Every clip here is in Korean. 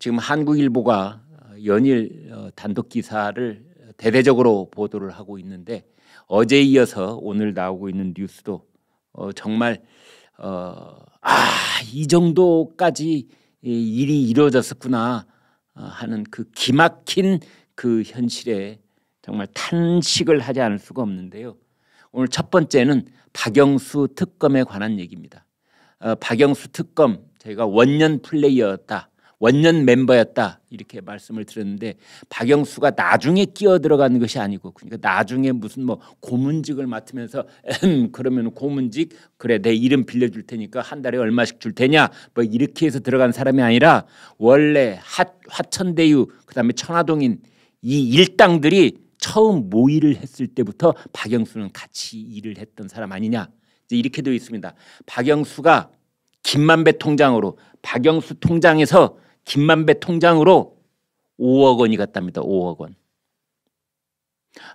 지금 한국일보가 어, 연일 어, 단독 기사를 대대적으로 보도를 하고 있는데 어제 이어서 오늘 나오고 있는 뉴스도 어, 정말 아이 정도까지 일이 이루어졌었구나 하는 그 기막힌 그 현실에 정말 탄식을 하지 않을 수가 없는데요. 오늘 첫 번째는 박영수 특검에 관한 얘기입니다. 박영수 특검 저희가 원년 플레이였다. 어 원년 멤버였다 이렇게 말씀을 드렸는데 박영수가 나중에 끼어 들어가는 것이 아니고 그러니까 나중에 무슨 뭐 고문직을 맡으면서 그러면 고문직 그래 내 이름 빌려줄 테니까 한 달에 얼마씩 줄 테냐 뭐 이렇게 해서 들어간 사람이 아니라 원래 하, 화천대유 그다음에 천화동인 이 일당들이 처음 모의를 했을 때부터 박영수는 같이 일을 했던 사람 아니냐 이렇게 되어 있습니다. 박영수가 김만배 통장으로 박영수 통장에서 김만배 통장으로 5억 원이 갔답니다. 5억 원.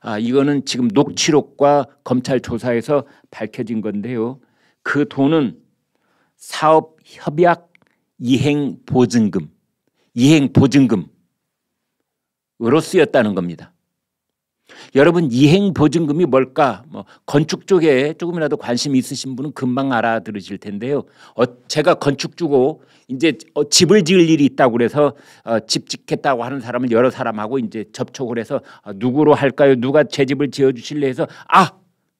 아, 이거는 지금 녹취록과 검찰 조사에서 밝혀진 건데요. 그 돈은 사업 협약 이행 보증금, 이행 보증금으로 쓰였다는 겁니다. 여러분 이행 보증금이 뭘까? 뭐 건축 쪽에 조금이라도 관심 있으신 분은 금방 알아들으실 텐데요. 어, 제가 건축 주고 이제 어, 집을 지을 일이 있다고 그래서 어, 집 짓겠다고 하는 사람을 여러 사람하고 이제 접촉을 해서 어, 누구로 할까요? 누가 제 집을 지어 주실래 해서 아,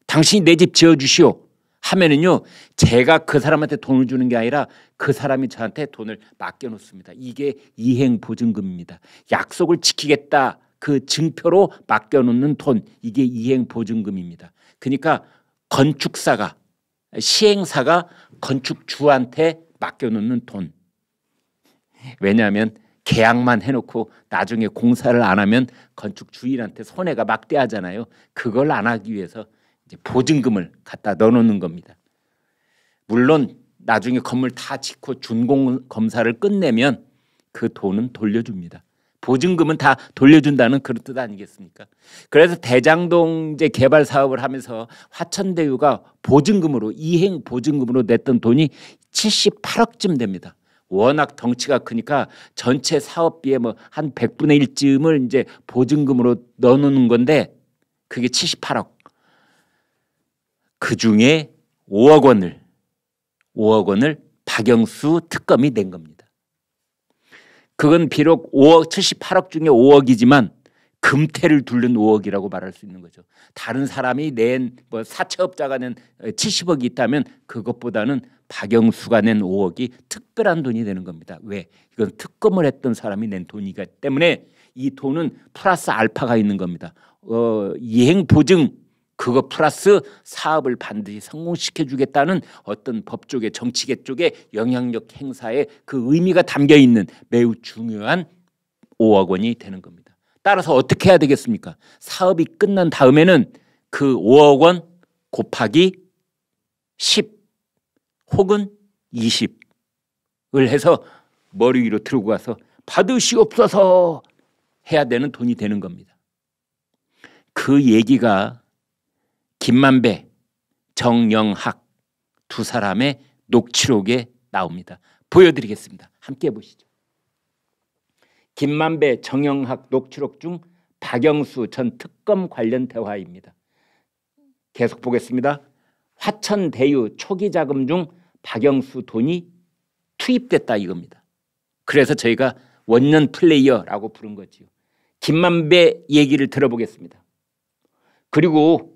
당신이 내 집 지어 주시오. 하면은요 제가 그 사람한테 돈을 주는 게 아니라 그 사람이 저한테 돈을 맡겨놓습니다. 이게 이행 보증금입니다. 약속을 지키겠다 그 증표로 맡겨놓는 돈 이게 이행보증금입니다. 그러니까 건축사가 시행사가 건축주한테 맡겨놓는 돈 왜냐하면 계약만 해놓고 나중에 공사를 안 하면 건축주인한테 손해가 막대하잖아요. 그걸 안 하기 위해서 보증금을 갖다 넣어놓는 겁니다. 물론 나중에 건물 다 짓고 준공 검사를 끝내면 그 돈은 돌려줍니다. 보증금은 다 돌려준다는 그런 뜻 아니겠습니까? 그래서 대장동제 개발 사업을 하면서 화천대유가 보증금으로 이행 보증금으로 냈던 돈이 78억쯤 됩니다. 워낙 덩치가 크니까 전체 사업비의 뭐한 100분의 1쯤을 이제 보증금으로 넣어놓는 건데 그게 78억. 그 중에 5억 원을 5억 원을 박영수 특검이 낸 겁니다. 그건 비록 5억 78억 중에 5억이지만 금태를 둘른 5억이라고 말할 수 있는 거죠. 다른 사람이 낸 뭐 사채업자가 낸 70억이 있다면 그것보다는 박영수가 낸 5억이 특별한 돈이 되는 겁니다. 왜? 이건 특검을 했던 사람이 낸 돈이기 때문에 이 돈은 플러스 알파가 있는 겁니다. 어, 이행 보증 그거 플러스 사업을 반드시 성공시켜 주겠다는 어떤 법조계 정치계 쪽의 영향력 행사에 그 의미가 담겨 있는 매우 중요한 5억 원이 되는 겁니다. 따라서 어떻게 해야 되겠습니까? 사업이 끝난 다음에는 그 5억 원 곱하기 10 혹은 20을 해서 머리 위로 들고 가서 받으시옵소서 해야 되는 돈이 되는 겁니다. 그 얘기가 김만배, 정영학 두 사람의 녹취록에 나옵니다. 보여드리겠습니다. 함께 보시죠. 김만배, 정영학 녹취록 중 박영수 전 특검 관련 대화입니다. 계속 보겠습니다. 화천 대유 초기 자금 중 박영수 돈이 투입됐다 이겁니다. 그래서 저희가 원년 플레이어라고 부른 거지요. 김만배 얘기를 들어보겠습니다. 그리고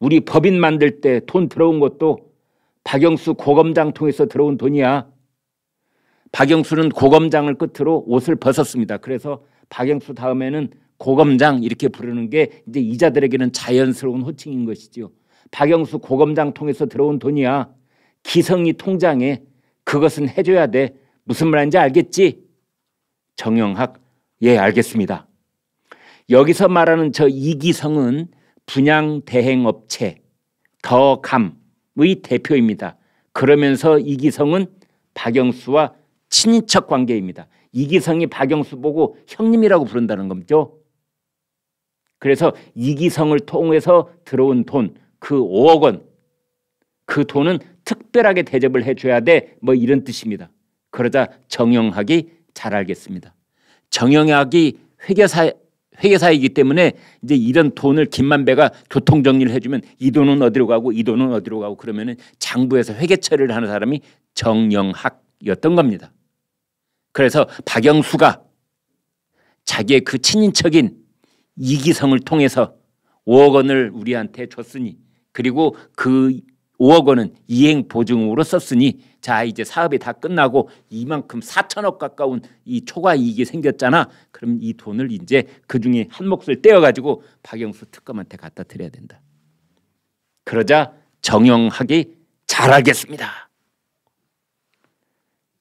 우리 법인 만들 때 돈 들어온 것도 박영수 고검장 통해서 들어온 돈이야. 박영수는 고검장을 끝으로 옷을 벗었습니다. 그래서 박영수 다음에는 고검장 이렇게 부르는 게 이제 이자들에게는 자연스러운 호칭인 것이지요. 박영수 고검장 통해서 들어온 돈이야. 기성이 통장에 그것은 해줘야 돼. 무슨 말인지 알겠지? 정영학 예 알겠습니다. 여기서 말하는 저 이기성은 분양 대행 업체 더감의 대표입니다. 그러면서 이기성은 박영수와 친인척 관계입니다. 이기성이 박영수 보고 형님이라고 부른다는 겁죠. 그래서 이기성을 통해서 들어온 돈 그 5억 원 그 돈은 특별하게 대접을 해줘야 돼 뭐 이런 뜻입니다. 그러자 정영학이 잘 알겠습니다. 정영학이 회계사 회계사이기 때문에 이제 이런 돈을 김만배가 교통 정리를 해주면 이 돈은 어디로 가고 이 돈은 어디로 가고 그러면은 장부에서 회계 처리를 하는 사람이 정영학이었던 겁니다. 그래서 박영수가 자기의 그 친인척인 이기성을 통해서 5억 원을 우리한테 줬으니 그리고 그 5억 원은 이행 보증으로 썼으니 자 이제 사업이 다 끝나고 이만큼 4천억 가까운 이 초과 이익이 생겼잖아. 그럼 이 돈을 이제 그중에 한 몫을 떼어가지고 박영수 특검한테 갖다 드려야 된다. 그러자 정영학이 잘하겠습니다.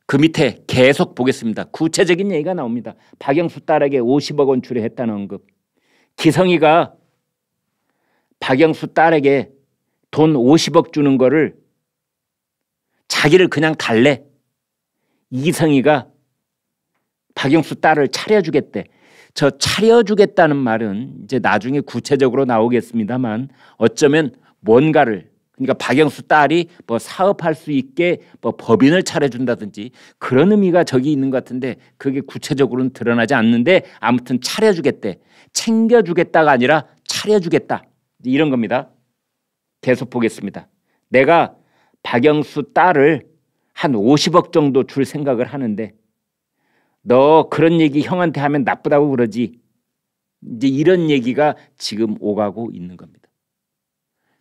그 밑에 계속 보겠습니다. 구체적인 얘기가 나옵니다. 박영수 딸에게 50억 원 출회했다는 언급. 기성이가 박영수 딸에게 돈 50억 주는 거를 자기를 그냥 달래. 이성이가 박영수 딸을 차려주겠대. 저 차려주겠다는 말은 이제 나중에 구체적으로 나오겠습니다만 어쩌면 뭔가를 그러니까 박영수 딸이 뭐 사업할 수 있게 뭐 법인을 차려준다든지 그런 의미가 저기 있는 것 같은데 그게 구체적으로는 드러나지 않는데 아무튼 차려주겠대 챙겨주겠다가 아니라 차려주겠다 이런 겁니다. 계속 보겠습니다. 내가 박영수 딸을 한 50억 정도 줄 생각을 하는데 너 그런 얘기 형한테 하면 나쁘다고 그러지. 이제 이런 얘기가 지금 오가고 있는 겁니다.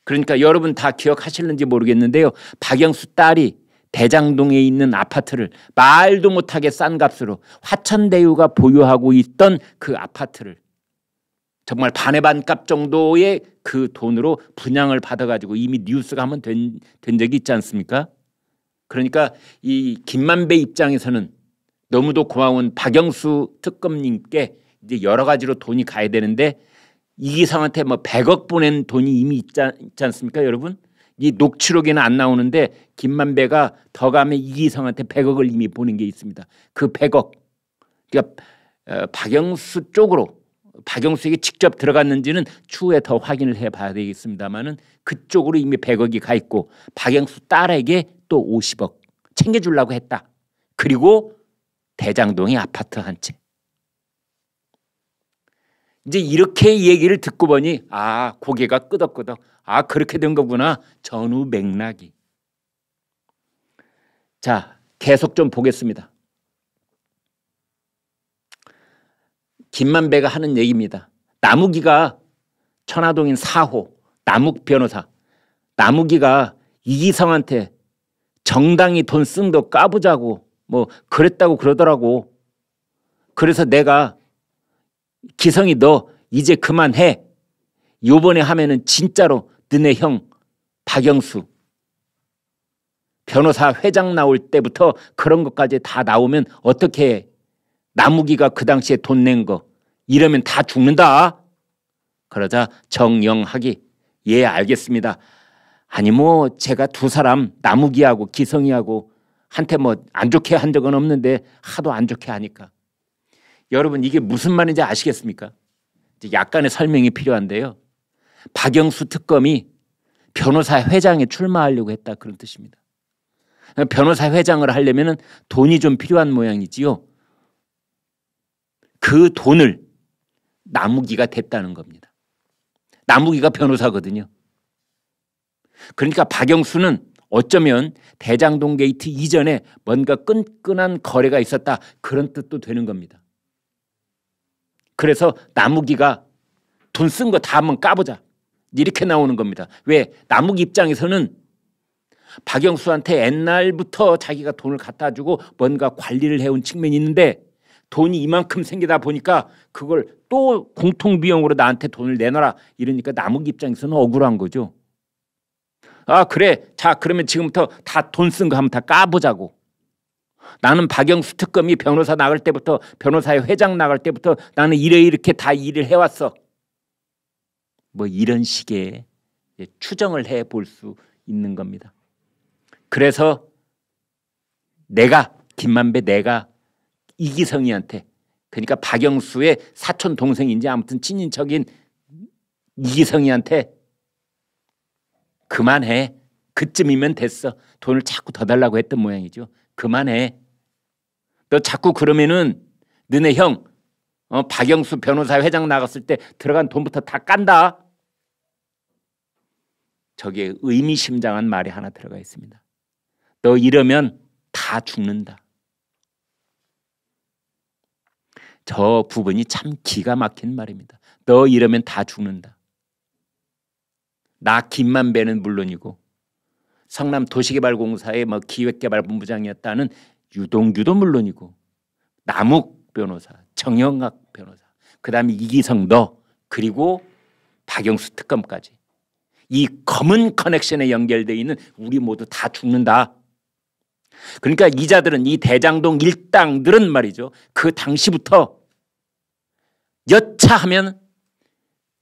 그러니까 여러분 다 기억하실는지 모르겠는데요. 박영수 딸이 대장동에 있는 아파트를 말도 못하게 싼 값으로 화천대유가 보유하고 있던 그 아파트를 정말 반의 반값 정도의 그 돈으로 분양을 받아가지고 이미 뉴스가 한번 된, 된 적이 있지 않습니까? 그러니까 이 김만배 입장에서는 너무도 고마운 박영수 특검님께 이제 여러 가지로 돈이 가야 되는데 이기상한테 뭐 100억 보낸 돈이 이미 있지, 있지 않습니까 여러분? 이 녹취록에는 안 나오는데 김만배가 더 가면 이기상한테 100억을 이미 보낸 게 있습니다. 그 100억. 그러니까 어, 박영수 쪽으로 박영수에게 직접 들어갔는지는 추후에 더 확인을 해봐야 되겠습니다만은 그쪽으로 이미 100억이 가 있고 박영수 딸에게 또 50억 챙겨주려고 했다. 그리고 대장동의 아파트 한 채. 이제 이렇게 얘기를 듣고 보니 아 고개가 끄덕끄덕 아 그렇게 된 거구나 전후 맥락이 자 계속 좀 보겠습니다. 김만배가 하는 얘기입니다. 나무기가 천화동인 4호 남욱 변호사 나무기가 이기성한테 정당이돈쓴 거 까보자고 뭐 그랬다고 그러더라고. 그래서 내가 기성이 너 이제 그만해. 요번에 하면은 진짜로 너네 형 박영수 변호사 회장 나올 때부터 그런 것까지 다 나오면 어떻게 해? 나무기가 그 당시에 돈낸거 이러면 다 죽는다. 그러자 정영학이 예 알겠습니다. 아니 뭐 제가 두 사람 나무기하고 기성이하고 한테 뭐 안 좋게 한 적은 없는데 하도 안 좋게 하니까 여러분 이게 무슨 말인지 아시겠습니까? 약간의 설명이 필요한데요. 박영수 특검이 변호사 회장에 출마하려고 했다 그런 뜻입니다. 변호사 회장을 하려면 돈이 좀 필요한 모양이지요. 그 돈을 나무기가 됐다는 겁니다. 나무기가 변호사거든요. 그러니까 박영수는 어쩌면 대장동 게이트 이전에 뭔가 끈끈한 거래가 있었다 그런 뜻도 되는 겁니다. 그래서 나무기가 돈 쓴 거 다 한번 까보자 이렇게 나오는 겁니다. 왜 나무기 입장에서는 박영수한테 옛날부터 자기가 돈을 갖다 주고 뭔가 관리를 해온 측면이 있는데 돈이 이만큼 생기다 보니까 그걸 또 공통 비용으로 나한테 돈을 내놔라 이러니까 남욱 입장에서는 억울한 거죠. 아 그래 자 그러면 지금부터 다 돈 쓴 거 한번 다 까보자고. 나는 박영수 특검이 변호사 나갈 때부터 변호사의 회장 나갈 때부터 나는 이래 이렇게 다 일을 해왔어. 뭐 이런 식의 추정을 해볼 수 있는 겁니다. 그래서 내가 김만배 내가 이기성이한테 그러니까 박영수의 사촌 동생인지 아무튼 친인척인 이기성이한테 그만해. 그쯤이면 됐어. 돈을 자꾸 더 달라고 했던 모양이죠. 그만해. 너 자꾸 그러면은 너네 형 어, 박영수 변호사 회장 나갔을 때 들어간 돈부터 다 깐다. 저기에 의미심장한 말이 하나 들어가 있습니다. 너 이러면 다 죽는다. 저 부분이 참 기가 막힌 말입니다. 너 이러면 다 죽는다. 나 김만배는 물론이고 성남 도시개발공사의 뭐 기획개발본부장이었다는 유동규도 물론이고 남욱 변호사, 정영학 변호사, 그 다음에 이기성 너 그리고 박영수 특검까지 이 검은 커넥션에 연결되 있는 우리 모두 다 죽는다. 그러니까 이자들은 이 대장동 일당들은 말이죠. 그 당시부터 하차하면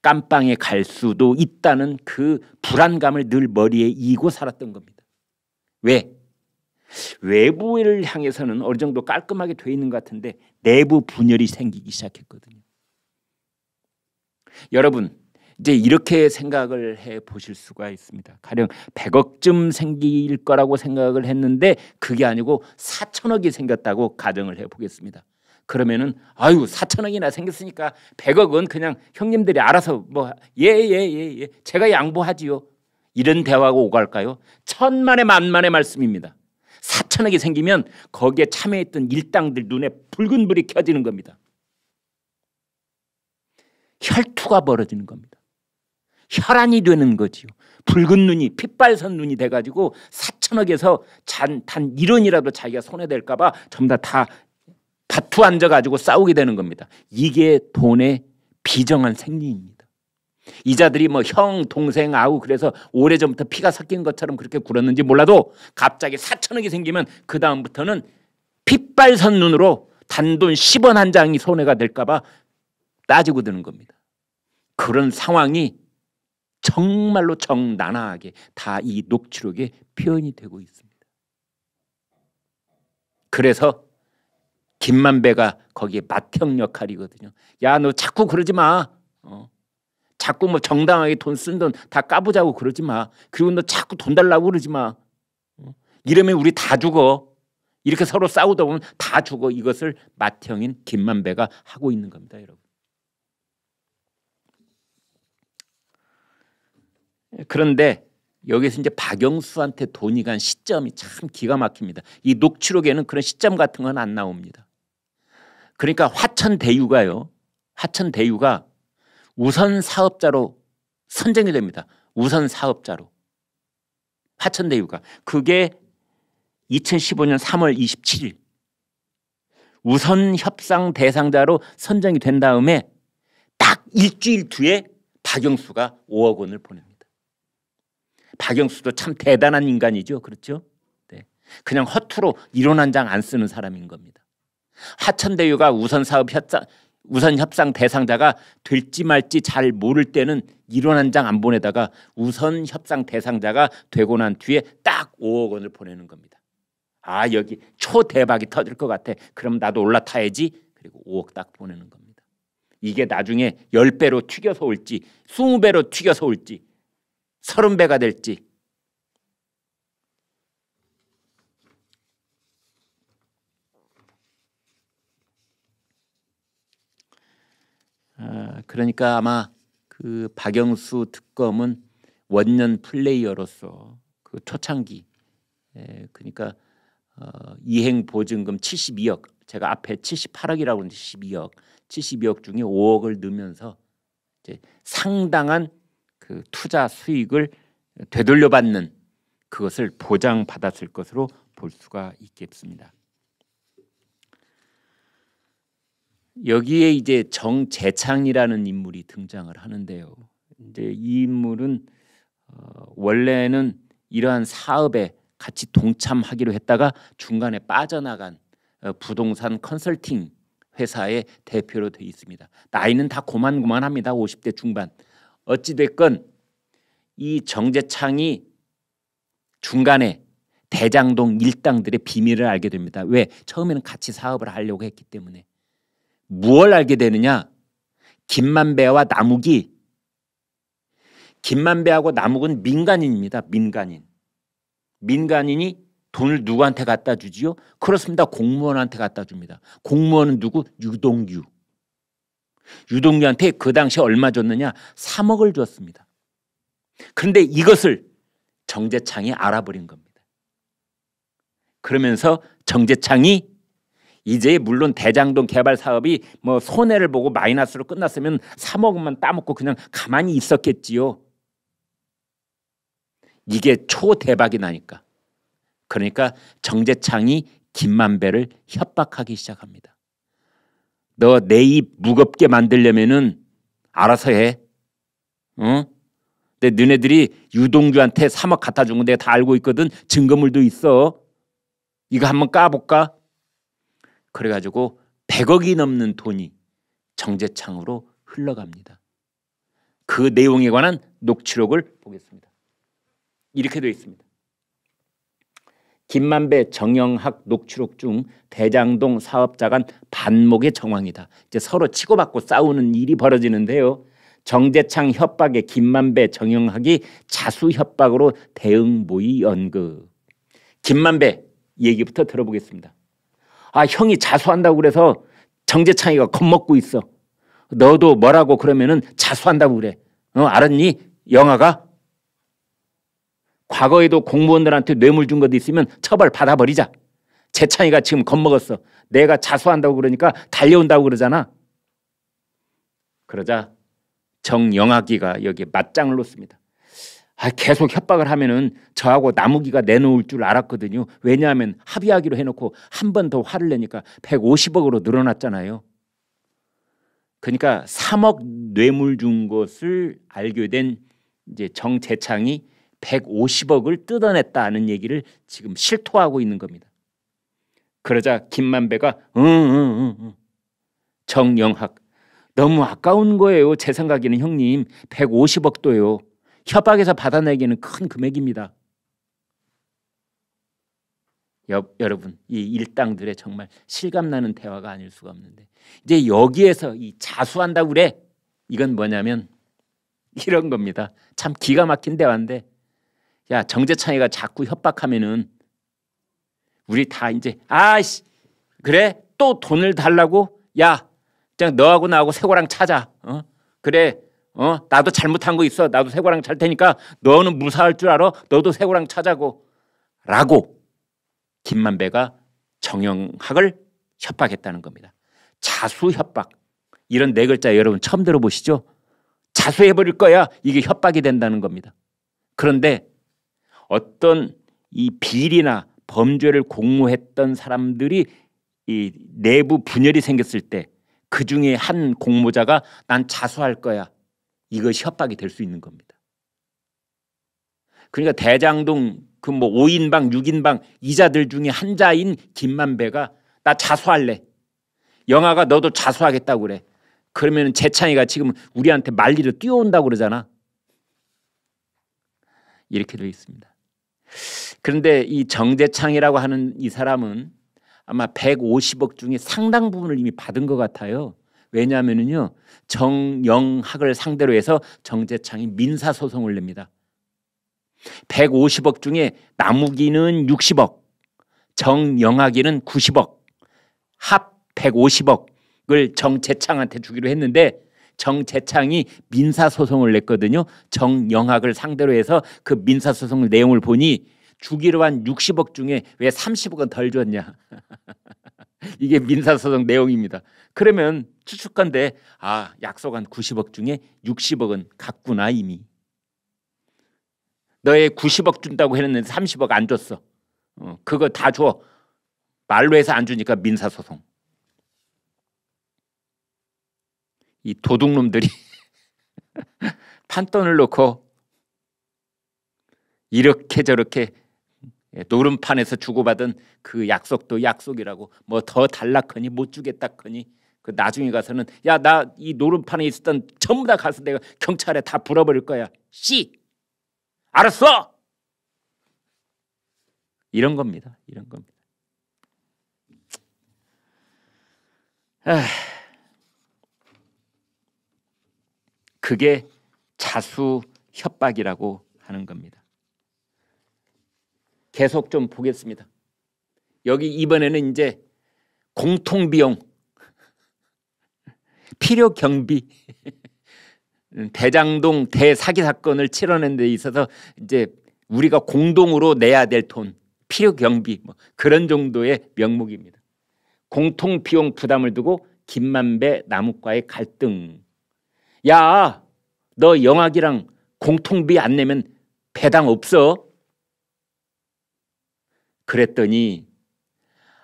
깜빵에 갈 수도 있다는 그 불안감을 늘 머리에 이고 살았던 겁니다. 왜? 외부를 향해서는 어느 정도 깔끔하게 돼 있는 것 같은데 내부 분열이 생기기 시작했거든요. 여러분 이제 이렇게 생각을 해 보실 수가 있습니다. 가령 100억쯤 생길 거라고 생각을 했는데 그게 아니고 4천억이 생겼다고 가정을 해 보겠습니다. 그러면은 아유 4천억이나 생겼으니까 100억은 그냥 형님들이 알아서 뭐예 예예 예, 예, 제가 양보하지요. 이런 대화가 오갈까요? 천만의 만만의 말씀입니다. 4천억이 생기면 거기에 참여했던 일당들 눈에 붉은 불이 켜지는 겁니다. 혈투가 벌어지는 겁니다. 혈안이 되는 거지요. 붉은 눈이 핏발선 눈이 돼가지고 4천억에서 잔, 단 1원이라도 자기가 손해될까봐 전부 다, 다 다투 앉아가지고 싸우게 되는 겁니다. 이게 돈의 비정한 생리입니다. 이자들이 뭐 형, 동생, 아우 그래서 오래전부터 피가 섞인 것처럼 그렇게 굴었는지 몰라도 갑자기 4천억이 생기면 그 다음부터는 핏발선 눈으로 단돈 10원 한 장이 손해가 될까 봐 따지고 드는 겁니다. 그런 상황이 정말로 정나나하게 다 이 녹취록에 표현이 되고 있습니다. 그래서 김만배가 거기에 맏형 역할이거든요. 야 너 자꾸 그러지 마. 어. 자꾸 뭐 정당하게 돈 쓴 돈 다 까보자고 그러지 마. 그리고 너 자꾸 돈 달라고 그러지 마. 어. 이러면 우리 다 죽어. 이렇게 서로 싸우다 보면 다 죽어. 이것을 맏형인 김만배가 하고 있는 겁니다. 여러분. 그런데 여기서 이제 박영수한테 돈이 간 시점이 참 기가 막힙니다. 이 녹취록에는 그런 시점 같은 건 안 나옵니다. 그러니까 화천대유가요. 화천대유가 우선 사업자로 선정이 됩니다. 우선 사업자로. 화천대유가. 그게 2015년 3월 27일 우선 협상 대상자로 선정이 된 다음에 딱 일주일 뒤에 박영수가 5억 원을 보냅니다. 박영수도 참 대단한 인간이죠. 그렇죠? 네. 그냥 허투루 이론 한장 안 쓰는 사람인 겁니다. 화천대유가 우선 사업 협상 우선 협상 대상자가 될지 말지 잘 모를 때는 일원 한 장 안 보내다가 우선 협상 대상자가 되고 난 뒤에 딱 5억 원을 보내는 겁니다. 아 여기 초대박이 터질 것 같아. 그럼 나도 올라타야지. 그리고 5억 딱 보내는 겁니다. 이게 나중에 10배로 튀겨서 올지 20배로 튀겨서 올지 30배가 될지 그러니까 아마 그 박영수 특검은 원년 플레이어로서 그 초창기 에, 예, 그러니까 어, 이행 보증금 72억 제가 앞에 78억이라고 했는데 12억 72억 중에 5억을 넣으면서 이제 상당한 그 투자 수익을 되돌려받는 그것을 보장받았을 것으로 볼 수가 있겠습니다. 여기에 이제 정재창이라는 인물이 등장을 하는데요. 이제 이 인물은 어, 원래는 이러한 사업에 같이 동참하기로 했다가 중간에 빠져나간 어, 부동산 컨설팅 회사의 대표로 되어 있습니다. 나이는 다 고만고만합니다. 50대 중반. 어찌 됐건 이 정재창이 중간에 대장동 일당들의 비밀을 알게 됩니다. 왜? 처음에는 같이 사업을 하려고 했기 때문에. 무얼 알게 되느냐? 김만배와 남욱이 김만배하고 남욱은 민간인입니다. 민간인. 민간인이 돈을 누구한테 갖다 주지요? 그렇습니다. 공무원한테 갖다 줍니다. 공무원은 누구? 유동규. 유동규한테 그 당시 얼마 줬느냐? 3억을 줬습니다. 그런데 이것을 정재창이 알아버린 겁니다. 그러면서 정재창이 이제 물론 대장동 개발 사업이 뭐 손해를 보고 마이너스로 끝났으면 3억 원만 따먹고 그냥 가만히 있었겠지요. 이게 초대박이 나니까. 그러니까 정재창이 김만배를 협박하기 시작합니다. 너 내 입 무겁게 만들려면은 알아서 해. 응? 근데 너네들이 유동규한테 3억 갖다 준거 내가 다 알고 있거든. 증거물도 있어. 이거 한번 까볼까? 그래가지고 100억이 넘는 돈이 정재창으로 흘러갑니다. 그 내용에 관한 녹취록을 보겠습니다. 이렇게 되어 있습니다. 김만배 정영학 녹취록 중 대장동 사업자 간 반목의 정황이다. 이제 서로 치고받고 싸우는 일이 벌어지는데요. 정재창 협박에 김만배 정영학이 자수 협박으로 대응 모의 연극. 김만배 얘기부터 들어보겠습니다. 아 형이 자수한다고 그래서 정재창이가 겁먹고 있어. 너도 뭐라고 그러면은 자수한다고 그래. 어, 알았니? 영화가? 과거에도 공무원들한테 뇌물 준 것도 있으면 처벌 받아버리자. 재창이가 지금 겁먹었어. 내가 자수한다고 그러니까 달려온다고 그러잖아. 그러자 정영학이가 여기에 맞짱을 놓습니다. 아, 계속 협박을 하면은 저하고 나무기가 내놓을 줄 알았거든요. 왜냐하면 합의하기로 해놓고 한 번 더 화를 내니까 150억으로 늘어났잖아요. 그러니까 3억 뇌물 준 것을 알게 된 이제 정재창이 150억을 뜯어냈다는 얘기를 지금 실토하고 있는 겁니다. 그러자 김만배가 응응응응 정영학 너무 아까운 거예요. 제 생각에는 형님 150억도요. 협박에서 받아내기는 큰 금액입니다. 여, 여러분 이 일당들의 정말 실감나는 대화가 아닐 수가 없는데 이제 여기에서 이 자수한다고 그래 이건 뭐냐면 이런 겁니다. 참 기가 막힌 대화인데 야 정재창이가 자꾸 협박하면은 우리 다 이제 아씨 그래 또 돈을 달라고 야 그냥 너하고 나하고 세고랑 찾아 어 그래 어? 나도 잘못한 거 있어. 나도 새고랑 잘 테니까 너는 무사할 줄 알아. 너도 새고랑 찾아고. 라고 김만배가 정영학을 협박했다는 겁니다. 자수 협박. 이런 네 글자 여러분 처음 들어보시죠? 자수해버릴 거야. 이게 협박이 된다는 겁니다. 그런데 어떤 이 비리나 범죄를 공모했던 사람들이 이 내부 분열이 생겼을 때 그 중에 한 공모자가 난 자수할 거야. 이것이 협박이 될 수 있는 겁니다. 그러니까 대장동 그 뭐 5인방 6인방 이자들 중에 한 자인 김만배가 나 자수할래. 영아가 너도 자수하겠다고 그래. 그러면 재찬이가 지금 우리한테 말리로 뛰어온다고 그러잖아. 이렇게 되어 있습니다. 그런데 이 정재창이라고 하는 이 사람은 아마 150억 중에 상당 부분을 이미 받은 것 같아요. 왜냐하면요 정영학을 상대로 해서 정재창이 민사 소송을 냅니다. 150억 중에 나무기는 60억, 정영학이는 90억, 합 150억을 정재창한테 주기로 했는데 정재창이 민사 소송을 냈거든요. 정영학을 상대로 해서 그 민사 소송 내용을 보니 주기로 한 60억 중에 왜 30억은 덜 줬냐. 이게 민사 소송 내용입니다. 그러면 추측한데 아 약속한 90억 중에 60억은 갔구나 이미. 너의 90억 준다고 했는데 30억 안 줬어. 어, 그거 다 줘. 말로 해서 안 주니까 민사소송. 이 도둑놈들이 판돈을 놓고 이렇게 저렇게 노름판에서 주고받은 그 약속도 약속이라고 뭐 더 달라커니 못 주겠다커니 그 나중에 가서는 야 나 이 노름판에 있었던 전부 다 가서 내가 경찰에 다 불어버릴 거야. 씨 알았어. 이런 겁니다. 이런 겁니다. 에 그게 자수 협박이라고 하는 겁니다. 계속 좀 보겠습니다. 여기 이번에는 이제 공통비용 필요 경비 음, 대장동 대사기 사건을 치러낸 데 있어서 이제 우리가 공동으로 내야 될 돈 필요 경비 뭐 그런 정도의 명목입니다. 공통 비용 부담을 두고 김만배 나욱과의 갈등. 야, 너 영학이랑 공통비 안 내면 배당 없어. 그랬더니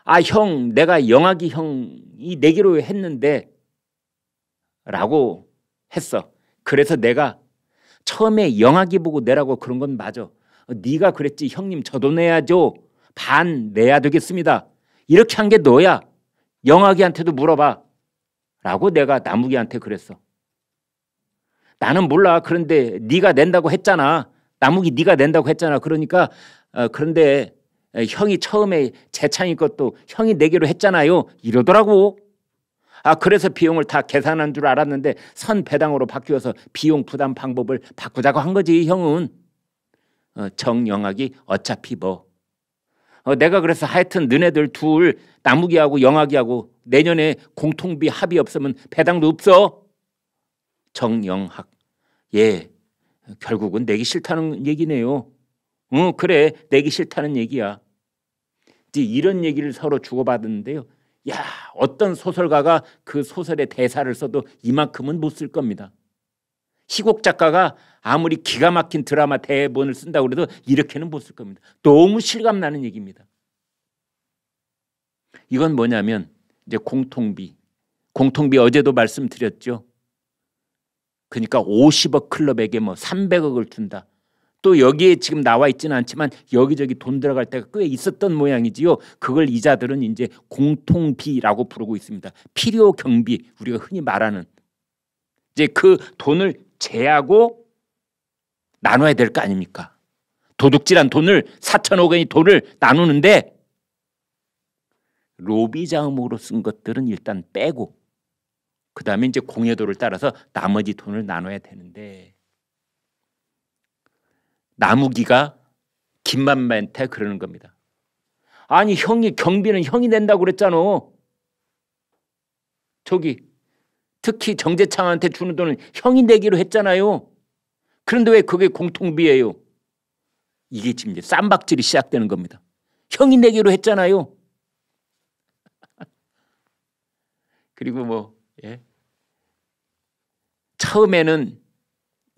아 형 내가 영학이 형이 내기로 했는데 라고 했어. 그래서 내가 처음에 영아기 보고 내라고 그런 건 맞아. 네가 그랬지 형님 저도 내야죠. 반 내야 되겠습니다. 이렇게 한 게 너야. 영아기한테도 물어봐. 라고 내가 나무기한테 그랬어. 나는 몰라. 그런데 네가 낸다고 했잖아. 나무기 네가 낸다고 했잖아. 그러니까 어, 그런데 형이 처음에 재창이 것도 형이 내기로 했잖아요. 이러더라고. 아 그래서 비용을 다 계산한 줄 알았는데 선 배당으로 바뀌어서 비용 부담 방법을 바꾸자고 한 거지 형은 어, 정영학이 어차피 뭐 어, 내가 그래서 하여튼 너네들 둘 나무기하고 영학이하고 내년에 공통비 합의 없으면 배당도 없어 정영학 예 결국은 내기 싫다는 얘기네요 응 그래 내기 싫다는 얘기야 이제 이런 얘기를 서로 주고받았는데요 야 어떤 소설가가 그 소설의 대사를 써도 이만큼은 못 쓸 겁니다. 시곡 작가가 아무리 기가 막힌 드라마 대본을 쓴다고 해도 이렇게는 못 쓸 겁니다. 너무 실감나는 얘기입니다. 이건 뭐냐면 이제 공통비. 공통비 어제도 말씀드렸죠. 그러니까 50억 클럽에게 뭐 300억을 준다. 또 여기에 지금 나와 있지는 않지만 여기저기 돈 들어갈 때가 꽤 있었던 모양이지요. 그걸 이자들은 이제 공통비라고 부르고 있습니다. 필요 경비 우리가 흔히 말하는 이제 그 돈을 제하고 나눠야 될 거 아닙니까? 도둑질한 돈을 4천억 원이 돈을 나누는데 로비 자금으로 쓴 것들은 일단 빼고 그 다음에 이제 공여도를 따라서 나머지 돈을 나눠야 되는데 나무기가 김만만한테 그러는 겁니다. 아니 형이 경비는 형이 낸다고 그랬잖아. 저기 특히 정재창한테 주는 돈은 형이 내기로 했잖아요. 그런데 왜 그게 공통비예요? 이게 지금 이제 쌈박질이 시작되는 겁니다. 형이 내기로 했잖아요. 그리고 뭐 예. 처음에는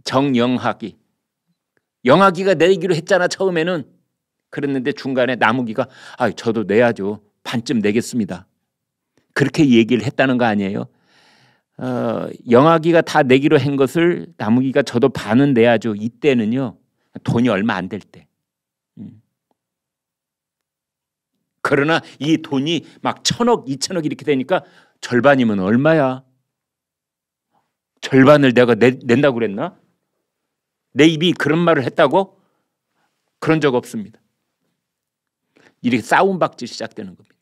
정영학이 영아기가 내기로 했잖아 처음에는 그랬는데 중간에 나무기가 아 저도 내야죠 반쯤 내겠습니다 그렇게 얘기를 했다는 거 아니에요 어, 영아기가 다 내기로 한 것을 나무기가 저도 반은 내야죠 이때는요 돈이 얼마 안 될때 음. 그러나 이 돈이 막 천억 이천억 이렇게 되니까 절반이면 얼마야 절반을 내가 내, 낸다고 그랬나 내 입이 그런 말을 했다고? 그런 적 없습니다. 이렇게 싸움박질 시작되는 겁니다.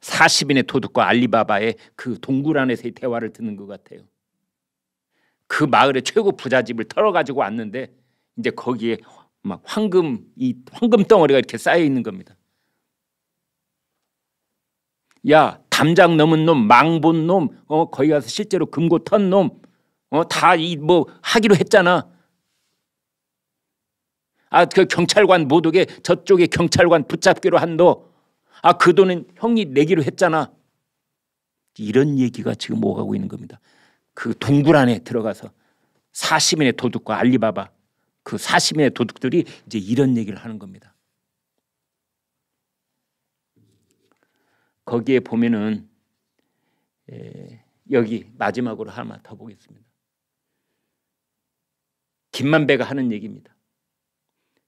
40인의 도둑과 알리바바의 그 동굴 안에서의 대화를 듣는 것 같아요. 그 마을의 최고 부잣집을 털어가지고 왔는데 이제 거기에 막 황금 이 황금 덩어리가 이렇게 쌓여 있는 겁니다. 야 담장 넘은 놈, 망본 놈, 어 거기 가서 실제로 금고 턴 놈, 어다 이 뭐 하기로 했잖아. 아그 경찰관 못 오게 저쪽에 경찰관 붙잡기로 한 너. 아그 돈은 형이 내기로 했잖아. 이런 얘기가 지금 오가고 있는 겁니다. 그 동굴 안에 들어가서 사시민의 도둑과 알리바바 그사시민의 도둑들이 이제 이런 얘기를 하는 겁니다. 거기에 보면은 예, 여기 마지막으로 하나 더 보겠습니다. 김만배가 하는 얘기입니다.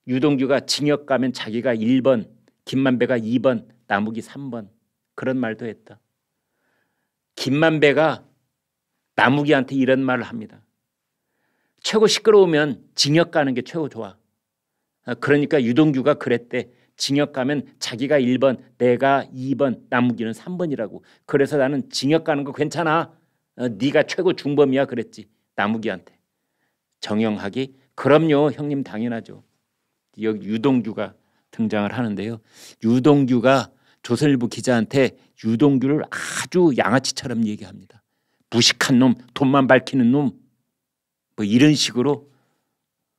유동규가 징역 가면 자기가 1번, 김만배가 2번, 나무기 3번 그런 말도 했다. 김만배가 나무기한테 이런 말을 합니다. 최고 시끄러우면 징역 가는 게 최고 좋아. 아, 그러니까 유동규가 그랬대. 징역 가면 자기가 1번, 내가 2번, 남무기는 3번이라고. 그래서 나는 징역 가는 거 괜찮아. 어, 네가 최고 중범이야 그랬지. 남무기한테 정영학이 그럼요, 형님 당연하죠. 여기 유동규가 등장을 하는데요. 유동규가 조선일보 기자한테 유동규를 아주 양아치처럼 얘기합니다. 무식한 놈, 돈만 밝히는 놈, 뭐 이런 식으로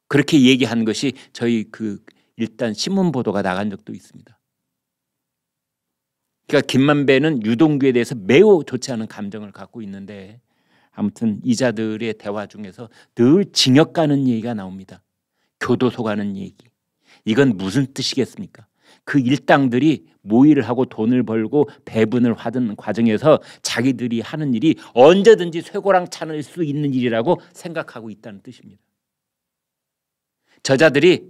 그렇게 얘기한 것이 저희 그 일단 신문 보도가 나간 적도 있습니다. 그러니까 김만배는 유동규에 대해서 매우 좋지 않은 감정을 갖고 있는데 아무튼 이자들의 대화 중에서 늘 징역 가는 얘기가 나옵니다. 교도소 가는 얘기. 이건 무슨 뜻이겠습니까? 그 일당들이 모의를 하고 돈을 벌고 배분을 하던 과정에서 자기들이 하는 일이 언제든지 쇠고랑 차낼 수 있는 일이라고 생각하고 있다는 뜻입니다. 저자들이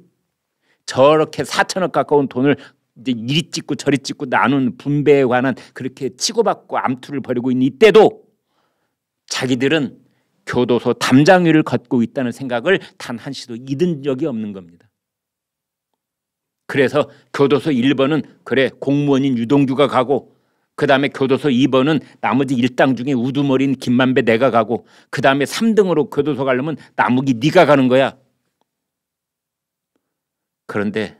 저렇게 4천억 가까운 돈을 이제 이리 찍고 저리 찍고 나눈 분배에 관한 그렇게 치고받고 암투를 벌이고 있는 이때도 자기들은 교도소 담장 위를 걷고 있다는 생각을 단 한시도 잊은 적이 없는 겁니다. 그래서 교도소 1번은 그래 공무원인 유동규가 가고 그 다음에 교도소 2번은 나머지 일당 중에 우두머리인 김만배 내가 가고 그 다음에 3등으로 교도소 가려면 나무기 네가 가는 거야. 그런데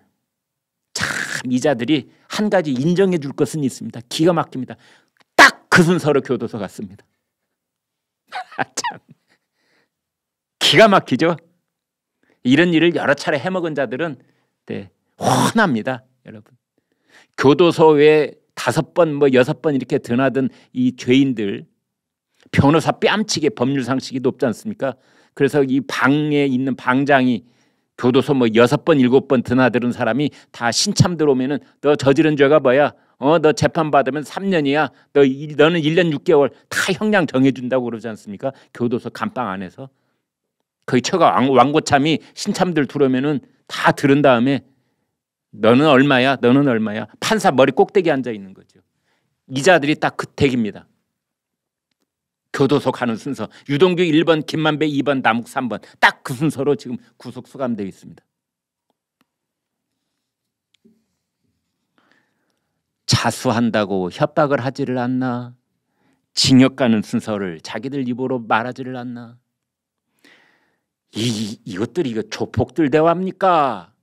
참 이자들이 한 가지 인정해 줄 것은 있습니다. 기가 막힙니다. 딱 그 순서로 교도소 갔습니다. 아, 참 기가 막히죠. 이런 일을 여러 차례 해먹은 자들은 네, 훤합니다. 여러분. 교도소에 다섯 번, 뭐 여섯 번 이렇게 드나든 이 죄인들 변호사 뺨치게 법률 상식이 높지 않습니까? 그래서 이 방에 있는 방장이 교도소 뭐 여섯 번 일곱 번 드나드는 사람이 다 신참 들어오면은 너 저지른 죄가 뭐야? 어너 재판 받으면 3년이야. 너 너는 1년 6개월 다 형량 정해준다고 그러지 않습니까? 교도소 감방 안에서 거의 처가 왕, 고참이 신참들 들어오면은 다 들은 다음에 너는 얼마야? 너는 얼마야? 판사 머리 꼭대기 앉아 있는 거죠. 이자들이 딱그택입니다 교도소 가는 순서 유동규 1번 김만배 2번 남욱 3번 딱 그 순서로 지금 구속 수감되어 있습니다. 자수한다고 협박을 하지를 않나 징역 가는 순서를 자기들 입으로 말하지를 않나 이, 이것들이 이거 조폭들 대화입니까?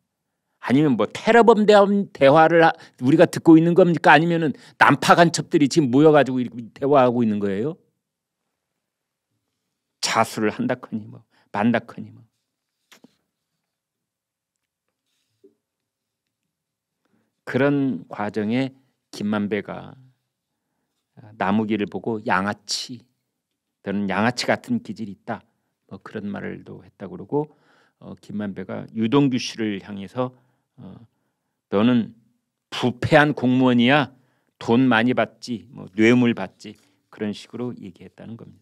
아니면 뭐 테러범 대화, 를 우리가 듣고 있는 겁니까? 아니면은 난파 간첩들이 지금 모여가지고 이렇게 대화하고 있는 거예요? 자수를 한다커니 뭐 만다커니 뭐 그런 과정에 김만배가 아, 나무기를 보고 양아치 너는 양아치 같은 기질이 있다 뭐 그런 말을도 했다 그러고 어, 김만배가 유동규 씨를 향해서 어, 너는 부패한 공무원이야 돈 많이 받지 뭐 뇌물 받지 그런 식으로 얘기했다는 겁니다.